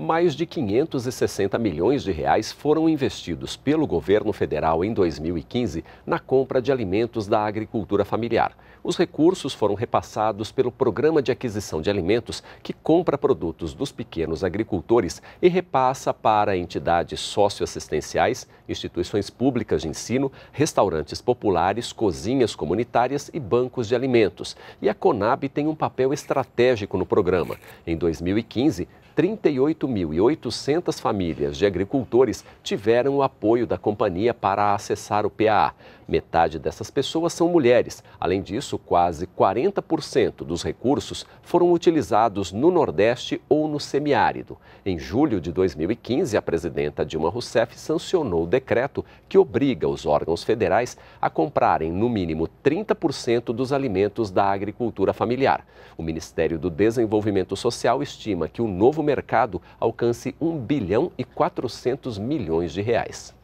mais de 560 milhões de reais foram investidos pelo governo federal em 2015 na compra de alimentos da agricultura familiar. Os recursos foram repassados pelo Programa de Aquisição de Alimentos, que compra produtos dos pequenos agricultores e repassa para entidades socioassistenciais, instituições públicas de ensino, restaurantes populares, cozinhas comunitárias e bancos de alimentos. E a Conab tem um papel estratégico no programa. Em 2015, 38 8.800 famílias de agricultores tiveram o apoio da companhia para acessar o PAA. Metade dessas pessoas são mulheres. Além disso, quase 40% dos recursos foram utilizados no Nordeste ou no semiárido. Em julho de 2015, a presidenta Dilma Rousseff sancionou o decreto que obriga os órgãos federais a comprarem no mínimo 30% dos alimentos da agricultura familiar. O Ministério do Desenvolvimento Social estima que o novo mercado alcance 1 bilhão e 400 milhões de reais.